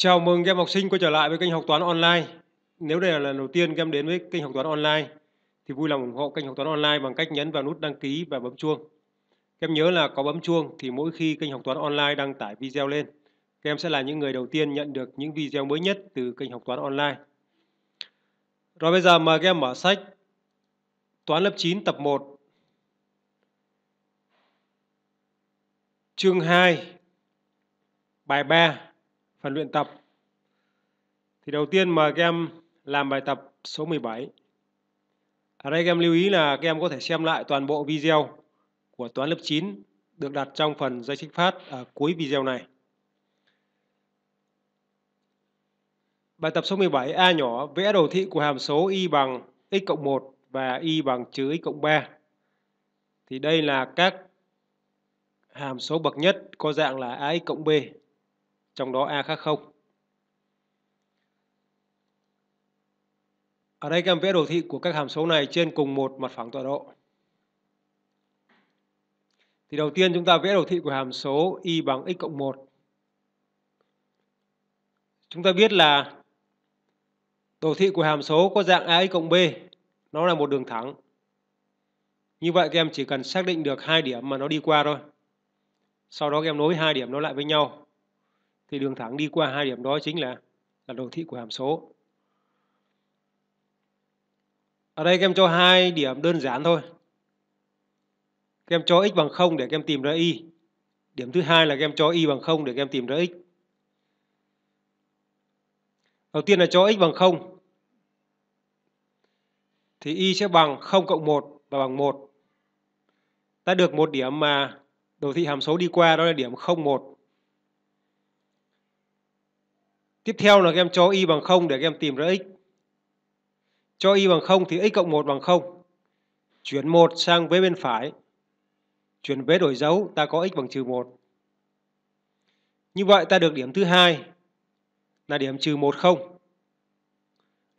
Chào mừng các em học sinh quay trở lại với kênh học toán online. Nếu đây là lần đầu tiên các em đến với kênh học toán online thì vui lòng ủng hộ kênh học toán online bằng cách nhấn vào nút đăng ký và bấm chuông. Các em nhớ là có bấm chuông thì mỗi khi kênh học toán online đăng tải video lên, các em sẽ là những người đầu tiên nhận được những video mới nhất từ kênh học toán online. Rồi bây giờ mời các em mở sách Toán lớp 9 tập 1 Chương 2 Bài 3 phần luyện tập. Thì đầu tiên mời các em làm bài tập số 17. Ở đây các em lưu ý là các em có thể xem lại toàn bộ video của toán lớp 9 được đặt trong phần dây trích phát ở cuối video này. Bài tập số 17A nhỏ vẽ đồ thị của hàm số y bằng x cộng 1 và y bằng trừ x cộng 3. Thì đây là các hàm số bậc nhất có dạng là ax cộng b trong đó A khác 0. Ở đây các em vẽ đồ thị của các hàm số này trên cùng một mặt phẳng tọa độ. Thì đầu tiên chúng ta vẽ đồ thị của hàm số y bằng x cộng 1. Chúng ta biết là đồ thị của hàm số có dạng ax cộng b, nó là một đường thẳng. Như vậy các em chỉ cần xác định được hai điểm mà nó đi qua thôi. Sau đó các em nối hai điểm nó lại với nhau thì đường thẳng đi qua hai điểm đó chính là là đồ thị của hàm số. Ở đây các em cho hai điểm đơn giản thôi. Các em cho x bằng 0 để các em tìm ra y. Điểm thứ hai là các em cho y bằng 0 để các em tìm ra x. Đầu tiên là cho x bằng 0. Thì y sẽ bằng 0 cộng 1 và bằng 1. Ta được một điểm mà đồ thị hàm số đi qua đó là điểm 01. Tiếp theo là các em cho y bằng 0 để các em tìm ra x. Cho y bằng 0 thì x cộng 1 bằng 0. Chuyển 1 sang vế bên phải. Chuyển vế đổi dấu, ta có x bằng trừ 1. Như vậy ta được điểm thứ hai là điểm trừ 1, 0.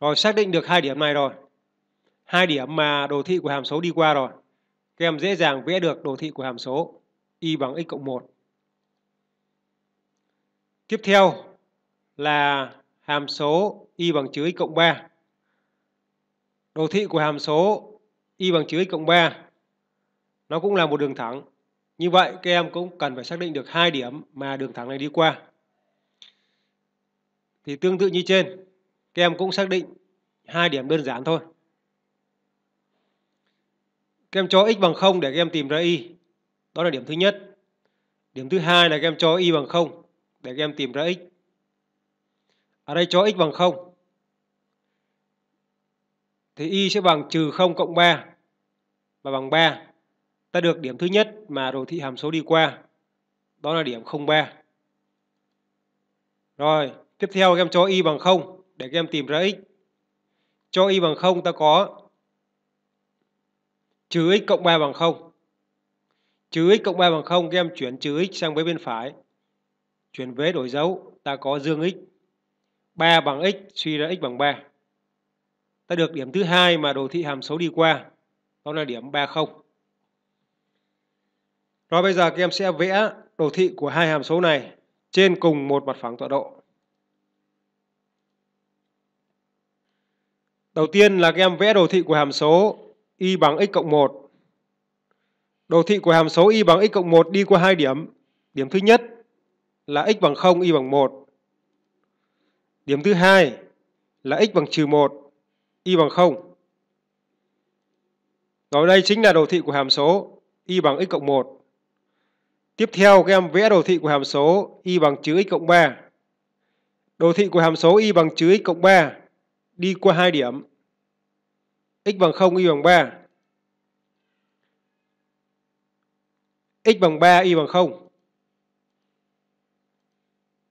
Rồi xác định được hai điểm này rồi. Hai điểm mà đồ thị của hàm số đi qua rồi. Các em dễ dàng vẽ được đồ thị của hàm số y bằng x cộng 1. Tiếp theo là hàm số y bằng chữ x cộng 3. Đồ thị của hàm số y bằng chữ x cộng 3 nó cũng là một đường thẳng. Như vậy các em cũng cần phải xác định được hai điểm mà đường thẳng này đi qua. Thì tương tự như trên, các em cũng xác định hai điểm đơn giản thôi. Các em cho x bằng 0 để các em tìm ra y. Đó là điểm thứ nhất. Điểm thứ hai là các em cho y bằng 0 để các em tìm ra x. Ở đây cho x bằng 0. Thì y sẽ bằng trừ 0 cộng 3 và bằng 3. Ta được điểm thứ nhất mà đồ thị hàm số đi qua. Đó là điểm 03. Rồi, tiếp theo các em cho y bằng 0 để các em tìm ra x. Cho y bằng 0 ta có trừ x cộng 3 bằng 0. Trừ x cộng 3 bằng 0 các em chuyển trừ x sang với bên phải. Chuyển vế đổi dấu ta có dương x 3 bằng x suy ra x bằng 3. Ta được điểm thứ hai mà đồ thị hàm số đi qua, đó là điểm 30. Rồi bây giờ các em sẽ vẽ đồ thị của hai hàm số này trên cùng một mặt phẳng tọa độ. Đầu tiên là các em vẽ đồ thị của hàm số y bằng x cộng 1. Đồ thị của hàm số y bằng x cộng 1 đi qua hai điểm. Điểm thứ nhất là x bằng 0, y bằng 1. Điểm thứ hai là x bằng trừ 1, y bằng 0. Rồi đây chính là đồ thị của hàm số y bằng x cộng 1. Tiếp theo các em vẽ đồ thị của hàm số y bằng chữ x cộng 3. Đồ thị của hàm số y bằng chữ x cộng 3 đi qua hai điểm. x bằng 0, y bằng 3. x bằng 3, y bằng 0.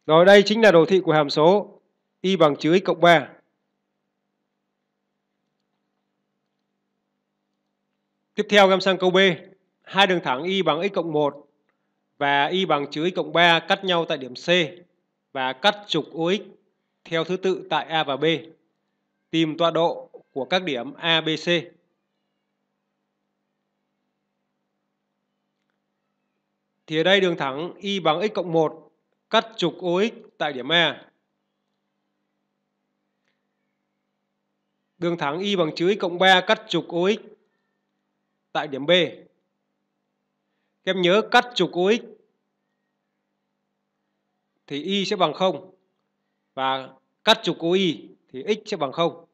Rồi đây chính là đồ thị của hàm số y bằng trừ x cộng 3. Tiếp theo em sang câu B. Hai đường thẳng y bằng x cộng 1 và y bằng trừ x cộng 3 cắt nhau tại điểm C và cắt trục OX theo thứ tự tại A và B. Tìm tọa độ của các điểm A, B, C. Thì ở đây đường thẳng y bằng x cộng 1 cắt trục OX tại điểm A Đường thẳng y bằng chữ x cộng 3 cắt trục OX tại điểm B. Các em nhớ cắt trục OX thì y sẽ bằng 0 và cắt trục OY thì x sẽ bằng 0.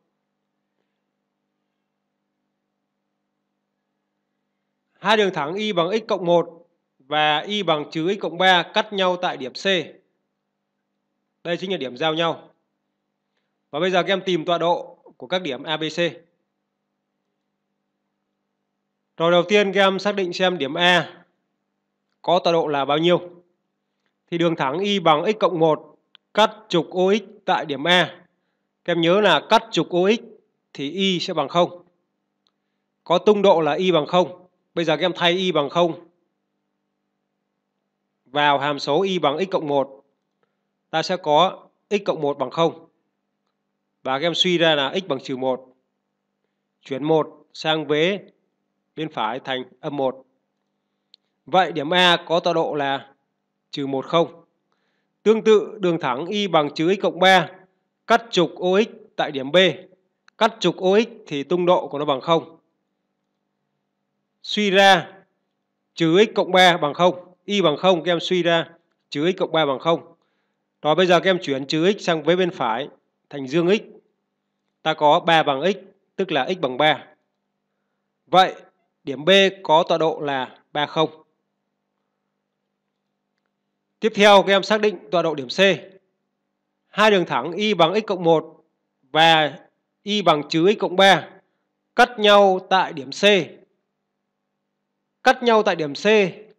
Hai đường thẳng y bằng x cộng 1 và y bằng trừ x cộng 3 cắt nhau tại điểm C. Đây chính là điểm giao nhau. Và bây giờ các em tìm tọa độ của các điểm ABC. Rồi đầu tiên các em xác định xem điểm A có tọa độ là bao nhiêu. Thì đường thẳng Y bằng x cộng 1 cắt trục OX tại điểm A. Các em nhớ là cắt trục OX thì Y sẽ bằng 0. Có tung độ là Y bằng 0. Bây giờ các em thay Y bằng 0 vào hàm số Y bằng x cộng 1. Ta sẽ có x cộng 1 bằng 0. Và các em suy ra là x bằng trừ 1. Chuyển 1 sang vế bên phải thành âm 1. Vậy điểm A có tọa độ là trừ 1, không Tương tự đường thẳng y bằng trừ x cộng 3 cắt trục OX tại điểm B. Cắt trục OX thì tung độ của nó bằng 0. Suy ra trừ x cộng 3 bằng 0. Y bằng 0 các em suy ra trừ x cộng 3 bằng 0. Rồi bây giờ các em chuyển trừ x sang vế bên phải thành dương x ta có 3 bằng x, tức là x bằng 3. Vậy, điểm B có tọa độ là 3, 0. Tiếp theo, các em xác định tọa độ điểm C. Hai đường thẳng y bằng x cộng 1 và y bằng trừ x cộng 3 cắt nhau tại điểm C. Cắt nhau tại điểm C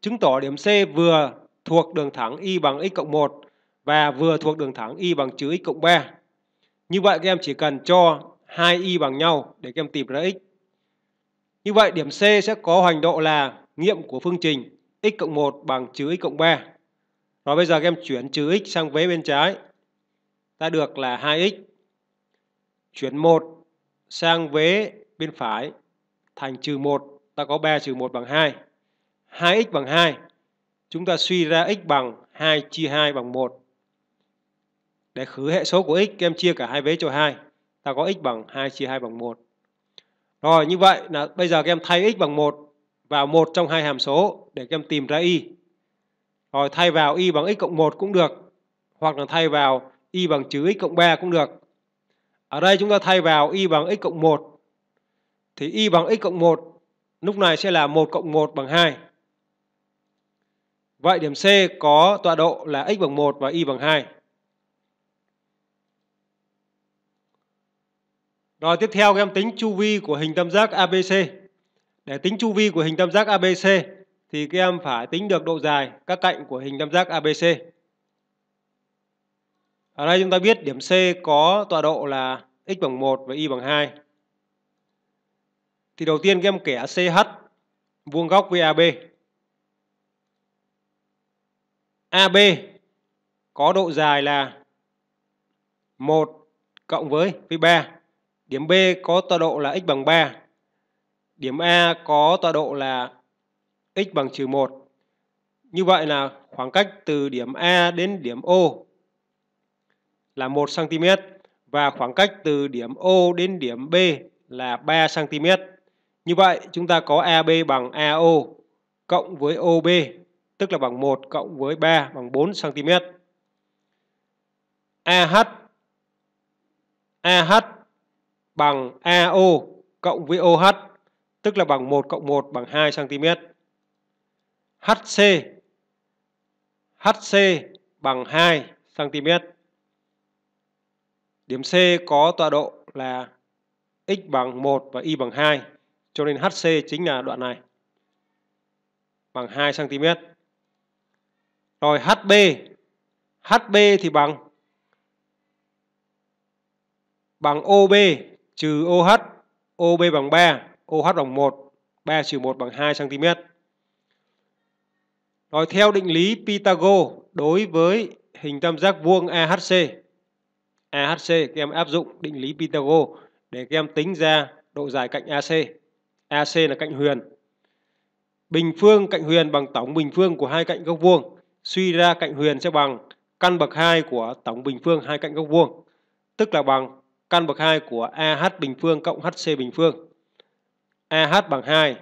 chứng tỏ điểm C vừa thuộc đường thẳng y bằng x cộng 1 và vừa thuộc đường thẳng y bằng trừ x cộng 3. Như vậy các em chỉ cần cho hai y bằng nhau để các em tìm ra x. Như vậy điểm C sẽ có hoành độ là nghiệm của phương trình x cộng 1 bằng trừ x cộng 3. Rồi bây giờ các em chuyển trừ x sang vế bên trái. Ta được là 2x. Chuyển 1 sang vế bên phải thành trừ 1. Ta có 3 trừ 1 bằng 2. 2x bằng 2. Chúng ta suy ra x bằng 2 chia 2 bằng 1. Để khử hệ số của x, em chia cả hai vế cho hai Ta có x bằng 2 chia 2 bằng 1. Rồi, như vậy là bây giờ các em thay x bằng 1 vào một trong hai hàm số để các em tìm ra y. Rồi thay vào y bằng x cộng 1 cũng được. Hoặc là thay vào y bằng trừ x cộng 3 cũng được. Ở đây chúng ta thay vào y bằng x cộng 1. Thì y bằng x cộng 1 lúc này sẽ là 1 cộng 1 bằng 2. Vậy điểm C có tọa độ là x bằng 1 và y bằng 2. Rồi tiếp theo các em tính chu vi của hình tam giác ABC. Để tính chu vi của hình tam giác ABC thì các em phải tính được độ dài các cạnh của hình tam giác ABC. Ở đây chúng ta biết điểm C có tọa độ là x bằng 1 và y bằng 2. Thì đầu tiên các em kẻ CH vuông góc với AB. AB có độ dài là 1 cộng với với 3 Điểm B có tọa độ là x bằng 3. Điểm A có tọa độ là x bằng trừ 1. Như vậy là khoảng cách từ điểm A đến điểm O là 1 cm và khoảng cách từ điểm O đến điểm B là 3 cm. Như vậy chúng ta có AB bằng AO cộng với OB tức là bằng 1 cộng với 3 bằng 4 cm. AH AH bằng AO cộng với OH, tức là bằng 1 cộng 1 bằng 2 cm. HC HC bằng 2 cm. Điểm C có tọa độ là x bằng 1 và y bằng 2, cho nên HC chính là đoạn này bằng 2 cm. Rồi HB HB thì bằng bằng OB trừ OH, OB bằng 3, OH bằng 1, 3 trừ 1 bằng 2 cm. Rồi theo định lý Pythagore đối với hình tam giác vuông AHC, AHC các em áp dụng định lý Pythagore để các em tính ra độ dài cạnh AC. AC là cạnh huyền. Bình phương cạnh huyền bằng tổng bình phương của hai cạnh góc vuông. Suy ra cạnh huyền sẽ bằng căn bậc 2 của tổng bình phương hai cạnh góc vuông, tức là bằng căn bậc 2 của AH bình phương cộng HC bình phương. AH bằng 2,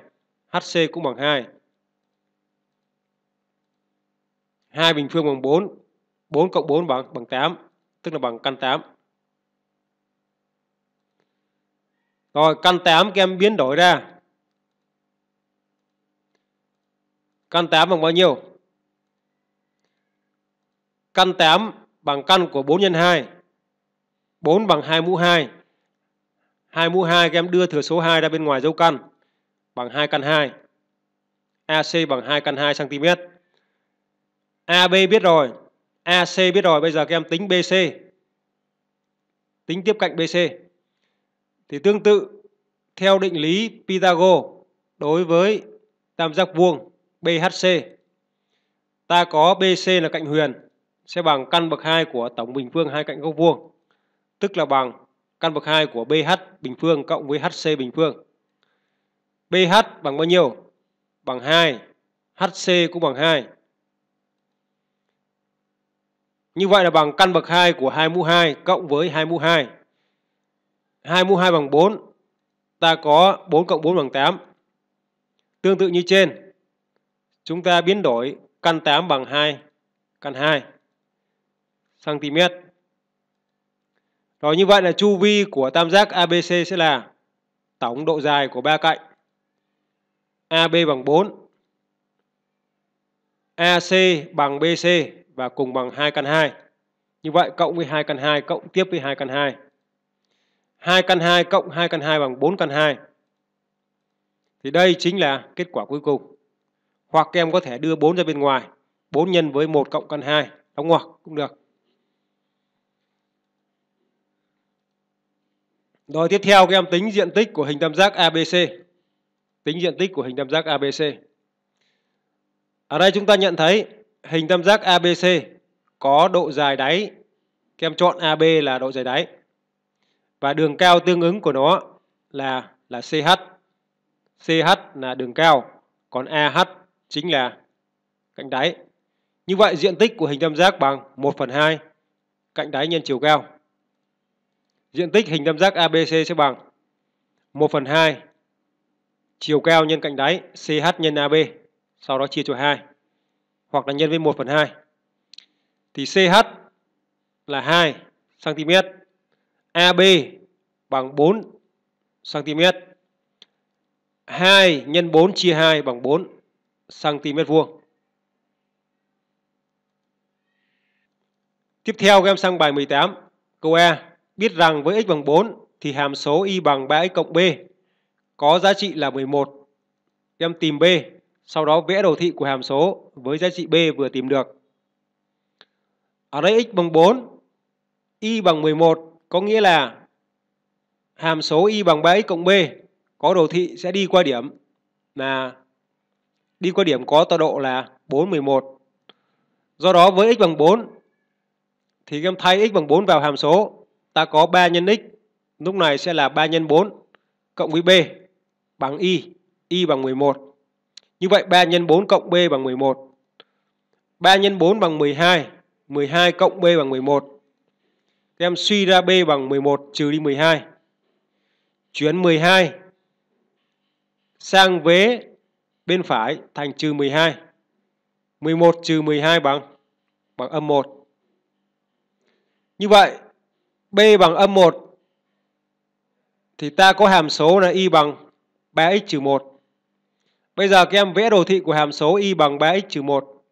HC cũng bằng 2. 2 bình phương bằng 4, 4 cộng 4 bằng bằng 8, tức là bằng căn 8. Rồi căn 8 các em biến đổi ra. Căn 8 bằng bao nhiêu? Căn 8 bằng căn của 4 nhân 2 4 bằng 2 mũ 2. 2 mũ 2 các em đưa thừa số 2 ra bên ngoài dấu căn bằng 2 căn 2. AC bằng 2 căn 2 cm. AB biết rồi, AC biết rồi, bây giờ các em tính BC. Tính tiếp cạnh BC. Thì tương tự theo định lý Pythagoras đối với tam giác vuông BHC ta có BC là cạnh huyền sẽ bằng căn bậc 2 của tổng bình phương hai cạnh góc vuông tức là bằng căn bậc 2 của BH bình phương cộng với HC bình phương. BH bằng bao nhiêu? Bằng 2, HC cũng bằng 2. Như vậy là bằng căn bậc 2 của 2 mũ 2 cộng với 2 mũ 2. 2 mũ 2 bằng 4. Ta có 4 cộng 4 bằng 8. Tương tự như trên, chúng ta biến đổi căn 8 bằng 2, căn 2 cm rồi như vậy là chu vi của tam giác ABC sẽ là tổng độ dài của ba cạnh AB bằng 4, AC bằng BC và cùng bằng 2 căn 2. Như vậy cộng với 2 căn 2 cộng tiếp với 2 căn 2. 2 căn 2 cộng 2 căn 2 bằng 4 căn 2. Thì đây chính là kết quả cuối cùng. Hoặc em có thể đưa 4 ra bên ngoài. 4 nhân với 1 cộng căn 2. Đóng ngoặc cũng được. Rồi tiếp theo các em tính diện tích của hình tam giác ABC. Tính diện tích của hình tam giác ABC. Ở đây chúng ta nhận thấy hình tam giác ABC có độ dài đáy. Các em chọn AB là độ dài đáy. Và đường cao tương ứng của nó là là CH. CH là đường cao, còn AH chính là cạnh đáy. Như vậy diện tích của hình tam giác bằng 1 phần 2 cạnh đáy nhân chiều cao. Diện tích hình tam giác ABC sẽ bằng 1 phần 2 chiều cao nhân cạnh đáy CH nhân AB sau đó chia cho 2 hoặc là nhân với 1 phần 2 thì CH là 2 cm AB bằng 4 cm 2 nhân 4 chia 2 bằng 4 cm vuông Tiếp theo các em sang bài 18 câu A Biết rằng với x bằng 4 thì hàm số y bằng 3x cộng b có giá trị là 11. Em tìm b, sau đó vẽ đồ thị của hàm số với giá trị b vừa tìm được. Ở đây x bằng 4, y bằng 11 có nghĩa là hàm số y bằng 3x cộng b có đồ thị sẽ đi qua điểm là đi qua điểm có tọa độ là 4, 11. Do đó với x bằng 4 thì em thay x bằng 4 vào hàm số ta có 3 nhân x lúc này sẽ là 3 nhân 4 cộng với b bằng y, y bằng 11. Như vậy 3 nhân 4 cộng b bằng 11. 3 nhân 4 bằng 12, 12 cộng b bằng 11. Các em suy ra b bằng 11 trừ đi 12. Chuyển 12 sang vế bên phải thành trừ 12. 11 trừ 12 bằng bằng âm 1. Như vậy B bằng âm 1 thì ta có hàm số là y bằng 3x trừ 1. Bây giờ các em vẽ đồ thị của hàm số y bằng 3x trừ 1.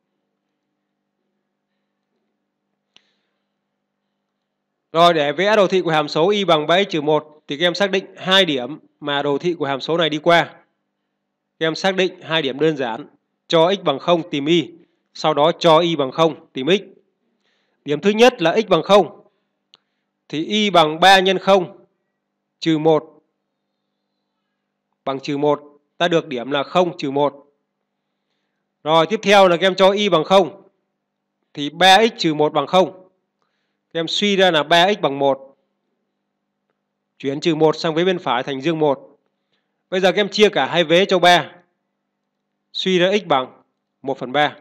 Rồi để vẽ đồ thị của hàm số y bằng 3x trừ 1 thì các em xác định hai điểm mà đồ thị của hàm số này đi qua. Các em xác định hai điểm đơn giản cho x bằng 0 tìm y, sau đó cho y bằng 0 tìm x. Điểm thứ nhất là x bằng 0 thì y bằng 3 nhân 0 trừ 1 bằng trừ 1 ta được điểm là 0 trừ 1. Rồi tiếp theo là các em cho y bằng 0 thì 3x trừ 1 bằng 0. Các em suy ra là 3x bằng 1. Chuyển trừ 1 sang vế bên phải thành dương 1. Bây giờ các em chia cả hai vế cho 3. Suy ra x bằng 1 phần 3.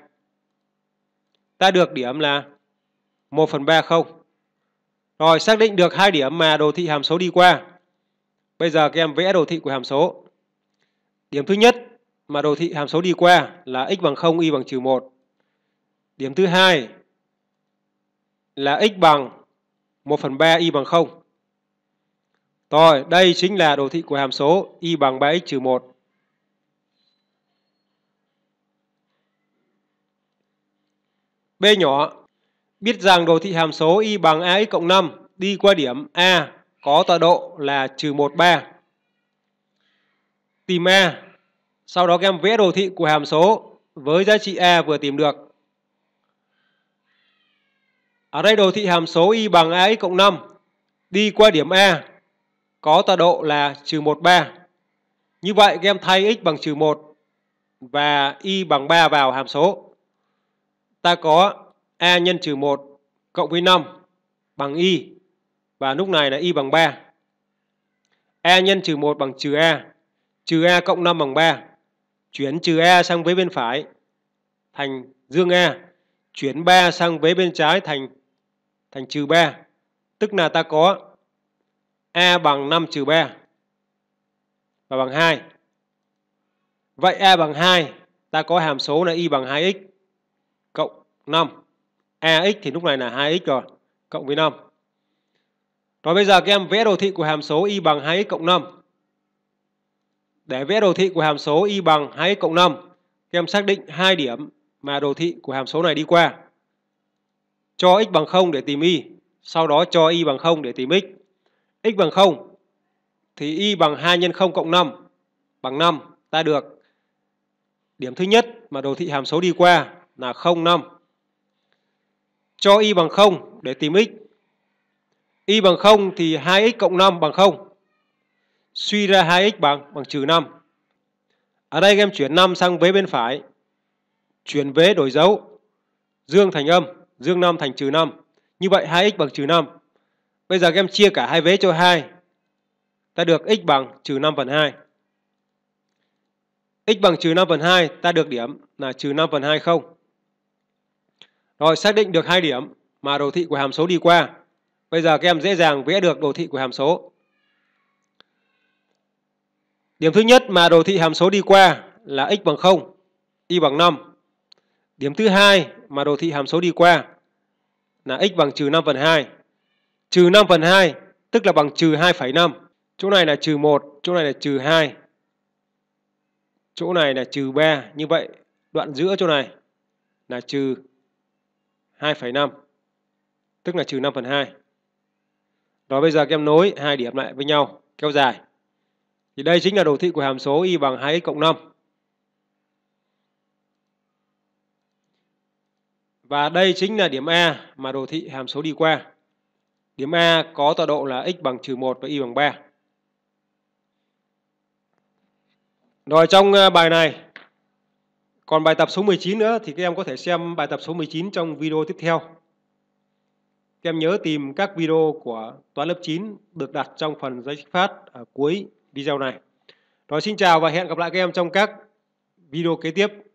Ta được điểm là 1 phần 3 không. Rồi xác định được hai điểm mà đồ thị hàm số đi qua. Bây giờ các em vẽ đồ thị của hàm số. Điểm thứ nhất mà đồ thị hàm số đi qua là x bằng 0, y bằng trừ 1. Điểm thứ hai là x bằng 1 phần 3, y bằng 0. Rồi, đây chính là đồ thị của hàm số y bằng 3x trừ 1. B nhỏ Biết rằng đồ thị hàm số y bằng ax cộng 5 đi qua điểm A có tọa độ là trừ 1, 3. Tìm A, sau đó các em vẽ đồ thị của hàm số với giá trị A vừa tìm được. Ở đây đồ thị hàm số y bằng ax cộng 5 đi qua điểm A có tọa độ là trừ 1, 3. Như vậy các em thay x bằng trừ 1 và y bằng 3 vào hàm số. Ta có E nhân trừ 1 cộng với 5 bằng Y và lúc này là Y bằng 3. E nhân trừ 1 bằng trừ E, trừ E cộng 5 bằng 3. Chuyển trừ E sang vế bên phải thành dương E, chuyển 3 sang vế bên trái thành thành trừ 3. Tức là ta có a bằng 5 trừ 3 và bằng 2. Vậy E bằng 2, ta có hàm số là Y bằng 2X cộng 5 ax thì lúc này là 2x rồi, cộng với 5. Rồi bây giờ các em vẽ đồ thị của hàm số y bằng 2x cộng 5. Để vẽ đồ thị của hàm số y bằng 2x cộng 5, các em xác định hai điểm mà đồ thị của hàm số này đi qua. Cho x bằng 0 để tìm y, sau đó cho y bằng 0 để tìm x. x bằng 0 thì y bằng 2 nhân 0 cộng 5 bằng 5 ta được điểm thứ nhất mà đồ thị hàm số đi qua là 0 5 cho y bằng 0 để tìm x. y bằng 0 thì 2x cộng 5 bằng 0. Suy ra 2x bằng bằng trừ 5. Ở đây em chuyển 5 sang vế bên phải. Chuyển vế đổi dấu. Dương thành âm, dương 5 thành trừ 5. Như vậy 2x bằng trừ 5. Bây giờ em chia cả hai vế cho 2. Ta được x bằng trừ 5 phần 2. x bằng trừ 5 phần 2 ta được điểm là trừ 5 phần 2 không. Rồi xác định được hai điểm mà đồ thị của hàm số đi qua. Bây giờ các em dễ dàng vẽ được đồ thị của hàm số. Điểm thứ nhất mà đồ thị hàm số đi qua là x bằng 0, y bằng 5. Điểm thứ hai mà đồ thị hàm số đi qua là x bằng trừ 5 phần 2. Trừ 5 phần 2 tức là bằng trừ 2,5. Chỗ này là trừ 1, chỗ này là trừ 2. Chỗ này là trừ 3. Như vậy đoạn giữa chỗ này là trừ 2,5 tức là trừ 5 phần 2. Và bây giờ các em nối hai điểm lại với nhau kéo dài. Thì đây chính là đồ thị của hàm số y bằng 2x cộng 5. Và đây chính là điểm A mà đồ thị hàm số đi qua. Điểm A có tọa độ là x bằng trừ 1 và y bằng 3. Rồi trong à, bài này còn bài tập số 19 nữa thì các em có thể xem bài tập số 19 trong video tiếp theo. Các em nhớ tìm các video của toán lớp 9 được đặt trong phần giấy phát ở cuối video này. Rồi xin chào và hẹn gặp lại các em trong các video kế tiếp.